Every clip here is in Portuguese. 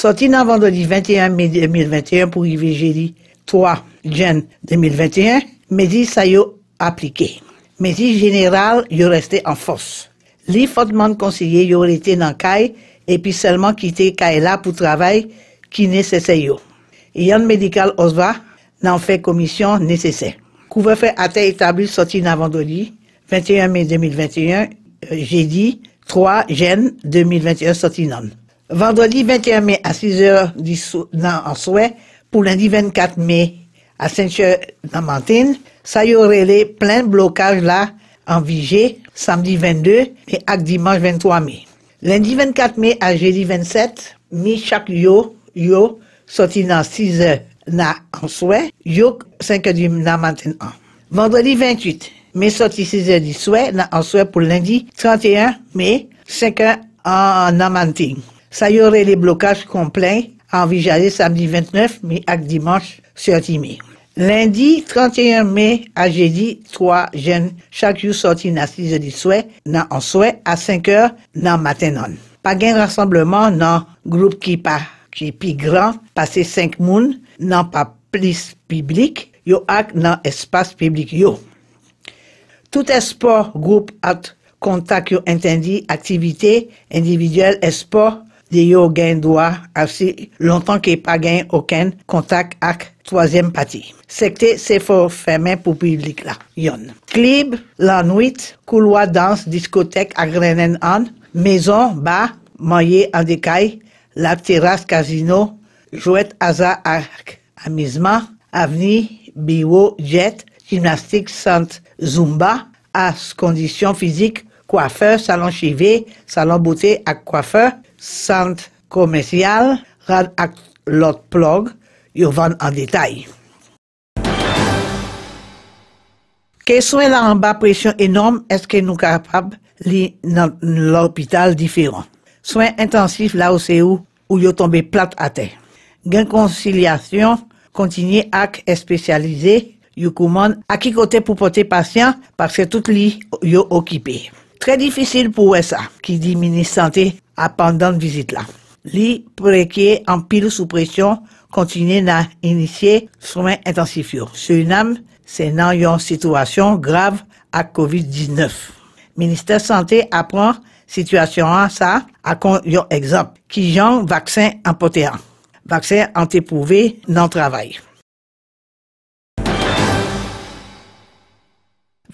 Sorti dans vendredi 21 mai 2021 pour arriver dit, 3 juin 2021, medi dit yo appliqué. Medi general yo reste en force. Li fotman conseiller yo rete nan kay seulement selman kite kay la pour travail ki nécessaire. fait Yon Medical osva fait commission nécessaire vous faites à été établi sorti dans vendredi 21 mai 2021, euh, jeudi 3 juin 2021 sorti non. Vendredi 21 mai à 6h du soir en souhait, pour lundi 24 mai à 5h saint matinée, ça y aurait les plein blocages là en Vigée, samedi 22 et à dimanche 23 mai. Lundi 24 mai à jeudi 27, mi chaque yo, yo, sorti dans 6 h na en souhait, yo 5 h du matin Vendredi 28, mai sorti 6 h du souhait, na en souhait pour lundi 31 mai, 5 heures en matinée. Ça y aurait les blocages complets envisagés samedi 29 mai à dimanche sur mai. Lundi 31 mai à jeudi, trois jeunes chaque jour sorti dans 6 du souhait dans en souhait à 5 heures dans matin Pas gain rassemblement dans groupe qui pas qui plus grand, passer 5 moun non pas plus public, yo ak dans espace public yo. Tout espoir groupe at contact yo interdit activité individuelle espoir de gain doit assez longtemps qu'il pas gain aucun contact avec troisième partie. Secteur c'est fermé pour public là. club la nuit, couloir danse discothèque an maison bas moyen à la terrasse, casino, jouet hasard arc à avenue Jet, gymnastique santé Zumba, as condition physique coiffeur, salon chevet, salon beauté et coiffeur, centre commercial, rad à lot plog, ils van en détail. en pression énorme, est-ce que nous sommes nous de li nan Soins intensifs, Soin intensif là où, où où ou yo tombe plat terre? Gain conciliation continuer ak spécialisé, yo à à qui côté pour porter patient, parce que tout li yo occupés. Très difficile pour ça, qui dit ministre santé, à pendant visite là. Les en pile sous pression, continuent d'initier initier soins intensifs. Suriname, c'est dans une situation grave à COVID-19. Ministère santé apprend situation à ça, à un exemple, qui genre vaccin importé. Vaccin antéprouvé dans non travail.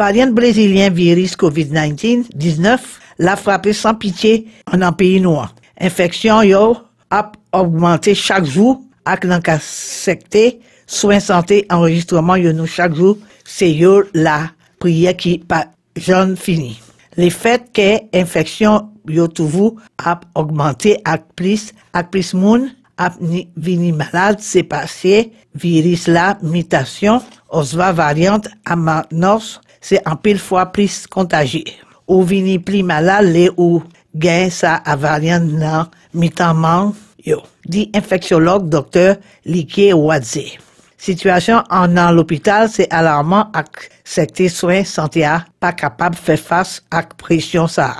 variant brésilien virus COVID-19 19 l'a frappé sans pitié en un pays noir. Infection yo a augmenté chaque jour ak secté soins santé enregistrement yo nous chaque jour c'est yo la prière qui pas jeune fini. Les faits que infection yo vous a augmenté ak plus ak plus moun ap vini malade c'est passé virus la mutation osva variante à se an pil fwa plis kontaje. Ou vini pli malal le ou gen sa avaryan nan mitaman yo. Di infeksyolog Dr. Likye Wadze. Sityasyon an nan l'opital se alarman ak sekte swen santea pa kapab fe fas ak presyon sa.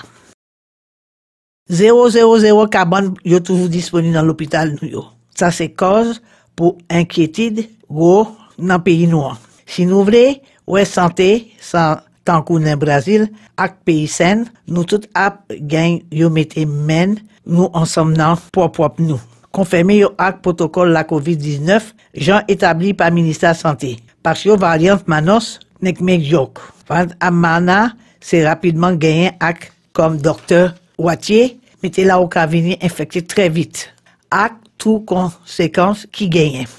0-0-0 kaban yo toujou disponi nan l'opital yo. Sa se koz pou enkyetid ou nan peyi nouan. Si nou vle, Ouè sante, san tankou nan Brazil, ak peyi sen, nou tout ap gen yon mete men nou ansam nan popop nou. Konfeme yo ak protokol la COVID-19 jan etabli pa Ministar Santé. Pache yo valyant manos, nek men yok. Van ammana, se rapidman genyen ak kom doktor watye, mete la ou ka vini infekte tre vit. Ak tou konsekans ki genyen.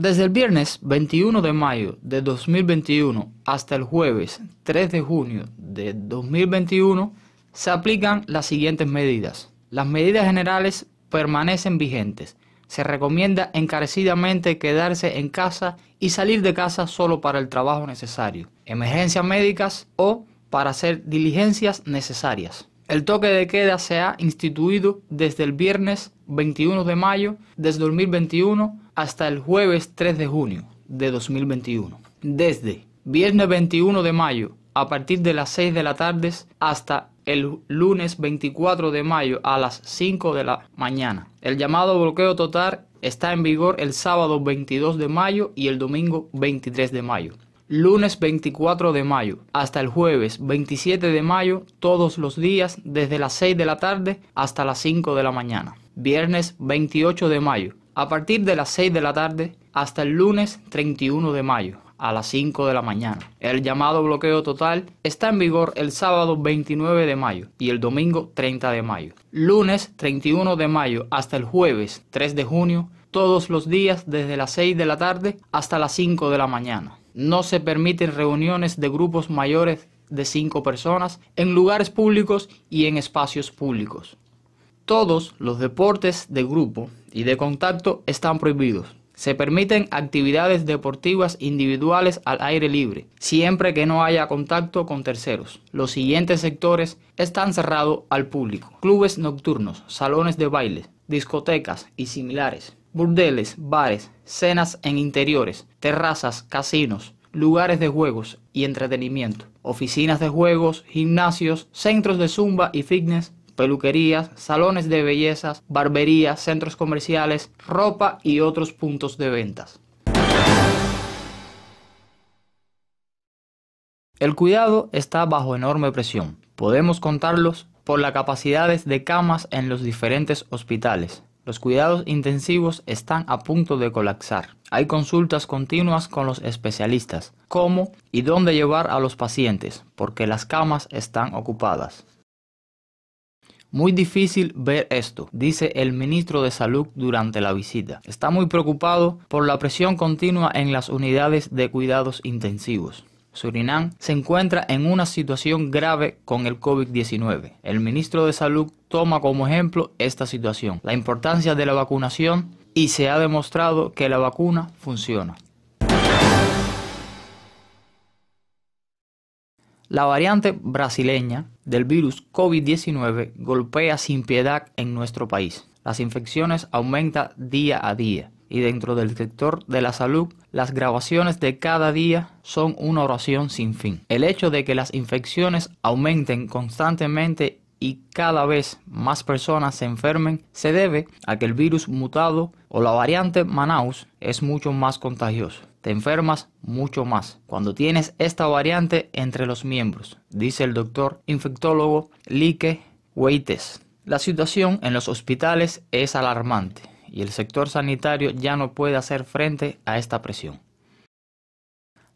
Desde el viernes 21 de mayo de 2021 hasta el jueves 3 de junio de 2021 se aplican las siguientes medidas. Las medidas generales permanecen vigentes. Se recomienda encarecidamente quedarse en casa y salir de casa solo para el trabajo necesario, emergencias médicas o para hacer diligencias necesarias. El toque de queda se ha instituido desde el viernes 21 de mayo de 2021 hasta el jueves 3 de junio de 2021. Desde viernes 21 de mayo a partir de las 6 de la tarde hasta el lunes 24 de mayo a las 5 de la mañana. El llamado bloqueo total está en vigor el sábado 22 de mayo y el domingo 23 de mayo. Lunes 24 de mayo hasta el jueves 27 de mayo todos los días desde las 6 de la tarde hasta las 5 de la mañana. Viernes 28 de mayo a partir de las 6 de la tarde hasta el lunes 31 de mayo a las 5 de la mañana. El llamado bloqueo total está en vigor el sábado 29 de mayo y el domingo 30 de mayo. Lunes 31 de mayo hasta el jueves 3 de junio, todos los días desde las 6 de la tarde hasta las 5 de la mañana. No se permiten reuniones de grupos mayores de 5 personas en lugares públicos y en espacios públicos. Todos los deportes de grupo y de contacto están prohibidos. Se permiten actividades deportivas individuales al aire libre, siempre que no haya contacto con terceros. Los siguientes sectores están cerrados al público. Clubes nocturnos, salones de baile, discotecas y similares. Burdeles, bares, cenas en interiores, terrazas, casinos, lugares de juegos y entretenimiento, oficinas de juegos, gimnasios, centros de zumba y fitness, peluquerías, salones de bellezas, barberías, centros comerciales, ropa y otros puntos de ventas. El cuidado está bajo enorme presión. Podemos contarlos por las capacidades de camas en los diferentes hospitales. Los cuidados intensivos están a punto de colapsar. Hay consultas continuas con los especialistas, cómo y dónde llevar a los pacientes, porque las camas están ocupadas. Muy difícil ver esto, dice el ministro de Salud durante la visita. Está muy preocupado por la presión continua en las unidades de cuidados intensivos. Surinam se encuentra en una situación grave con el COVID-19. El ministro de Salud toma como ejemplo esta situación, la importancia de la vacunación y se ha demostrado que la vacuna funciona. La variante brasileña del virus COVID-19 golpea sin piedad en nuestro país. Las infecciones aumentan día a día y dentro del sector de la salud, las grabaciones de cada día son una oración sin fin. El hecho de que las infecciones aumenten constantemente y cada vez más personas se enfermen se debe a que el virus mutado o la variante Manaus es mucho más contagioso. Te enfermas mucho más cuando tienes esta variante entre los miembros, dice el doctor infectólogo Lique Weites. La situación en los hospitales es alarmante y el sector sanitario ya no puede hacer frente a esta presión.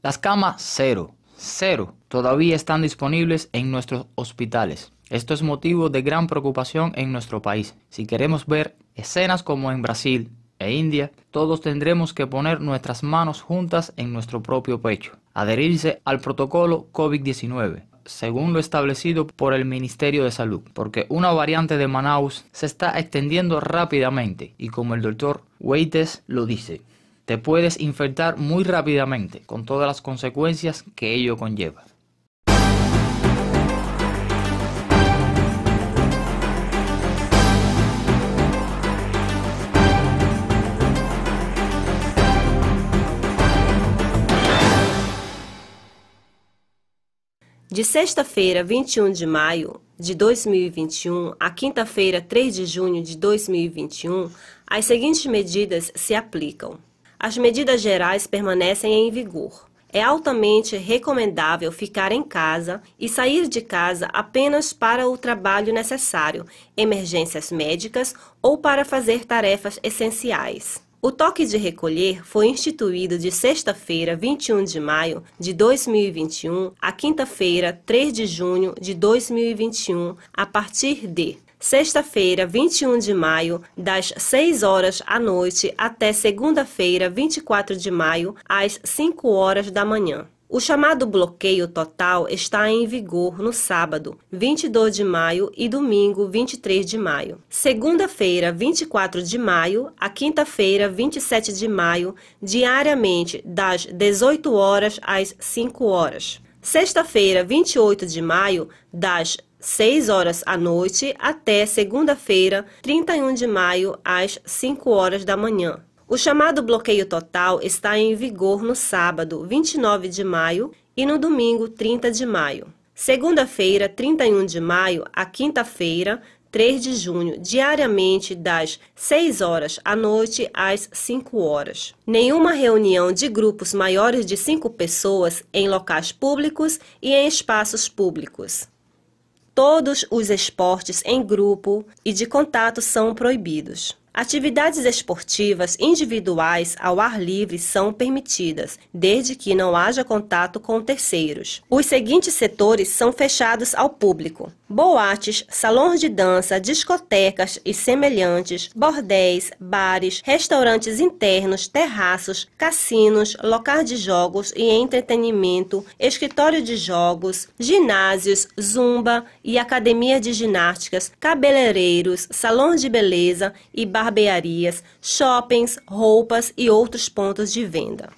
Las camas cero, cero, todavía están disponibles en nuestros hospitales. Esto es motivo de gran preocupación en nuestro país. Si queremos ver escenas como en Brasil e India, todos tendremos que poner nuestras manos juntas en nuestro propio pecho, adherirse al protocolo COVID-19, según lo establecido por el Ministerio de Salud, porque una variante de Manaus se está extendiendo rápidamente y como el doctor Waites lo dice, te puedes infectar muy rápidamente con todas las consecuencias que ello conlleva. De sexta-feira, 21 de maio de 2021 a quinta-feira, 3 de junho de 2021, as seguintes medidas se aplicam. As medidas gerais permanecem em vigor. É altamente recomendável ficar em casa e sair de casa apenas para o trabalho necessário, emergências médicas ou para fazer tarefas essenciais. O toque de recolher foi instituído de sexta-feira, 21 de maio de 2021, a quinta-feira, 3 de junho de 2021, a partir de sexta-feira, 21 de maio, das 6 horas à noite até segunda-feira, 24 de maio, às 5 horas da manhã. O chamado bloqueio total está em vigor no sábado, 22 de maio e domingo, 23 de maio. Segunda-feira, 24 de maio, a quinta-feira, 27 de maio, diariamente das 18 horas às 5 horas. Sexta-feira, 28 de maio, das 6 horas à noite até segunda-feira, 31 de maio, às 5 horas da manhã. O chamado bloqueio total está em vigor no sábado, 29 de maio, e no domingo, 30 de maio. Segunda-feira, 31 de maio, a quinta-feira, 3 de junho, diariamente das 6 horas à noite às 5 horas. Nenhuma reunião de grupos maiores de 5 pessoas em locais públicos e em espaços públicos. Todos os esportes em grupo e de contato são proibidos. Atividades esportivas individuais ao ar livre são permitidas, desde que não haja contato com terceiros. Os seguintes setores são fechados ao público: boates, salões de dança, discotecas e semelhantes, bordéis, bares, restaurantes internos, terraços, cassinos, locais de jogos e entretenimento, escritório de jogos, ginásios, zumba e academia de ginásticas, cabeleireiros, salões de beleza e barbearias, shoppings, roupas e outros pontos de venda.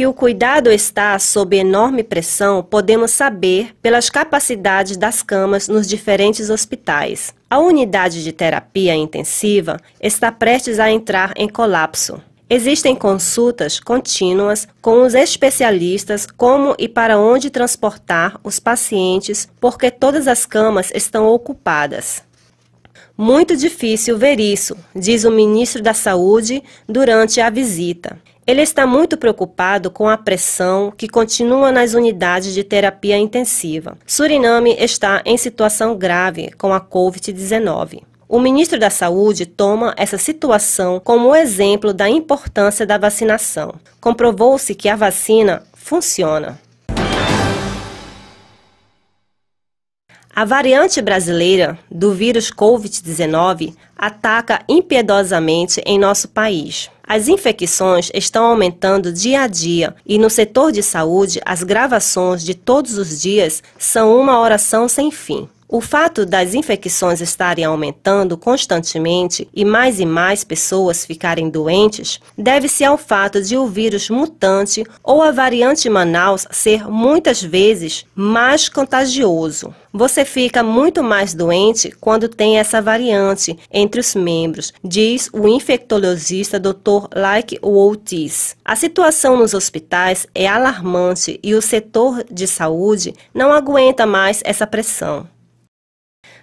que o cuidado está sob enorme pressão podemos saber pelas capacidades das camas nos diferentes hospitais. A unidade de terapia intensiva está prestes a entrar em colapso. Existem consultas contínuas com os especialistas como e para onde transportar os pacientes, porque todas as camas estão ocupadas. Muito difícil ver isso, diz o ministro da Saúde durante a visita. Ele está muito preocupado com a pressão que continua nas unidades de terapia intensiva. Suriname está em situação grave com a Covid-19. O ministro da Saúde toma essa situação como exemplo da importância da vacinação. Comprovou-se que a vacina funciona. A variante brasileira do vírus Covid-19 ataca impiedosamente em nosso país. As infecções estão aumentando dia a dia e no setor de saúde as gravações de todos os dias são uma oração sem fim. O fato das infecções estarem aumentando constantemente e mais e mais pessoas ficarem doentes deve-se ao fato de o vírus mutante ou a variante Manaus ser muitas vezes mais contagioso. Você fica muito mais doente quando tem essa variante entre os membros, diz o infectologista Dr. Like Waltis. A situação nos hospitais é alarmante e o setor de saúde não aguenta mais essa pressão.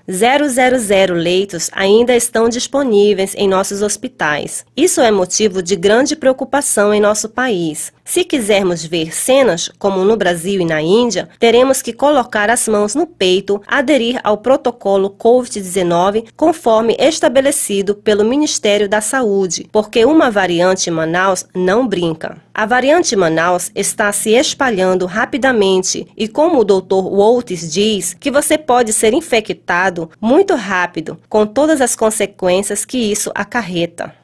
000 leitos ainda estão disponíveis em nossos hospitais. Isso é motivo de grande preocupação em nosso país. Se quisermos ver cenas como no Brasil e na Índia, teremos que colocar as mãos no peito, aderir ao protocolo COVID-19 conforme estabelecido pelo Ministério da Saúde, porque uma variante Manaus não brinca. A variante Manaus está se espalhando rapidamente e, como o Dr. Waltz diz, que você pode ser infectado muito rápido, com todas as consequências que isso acarreta.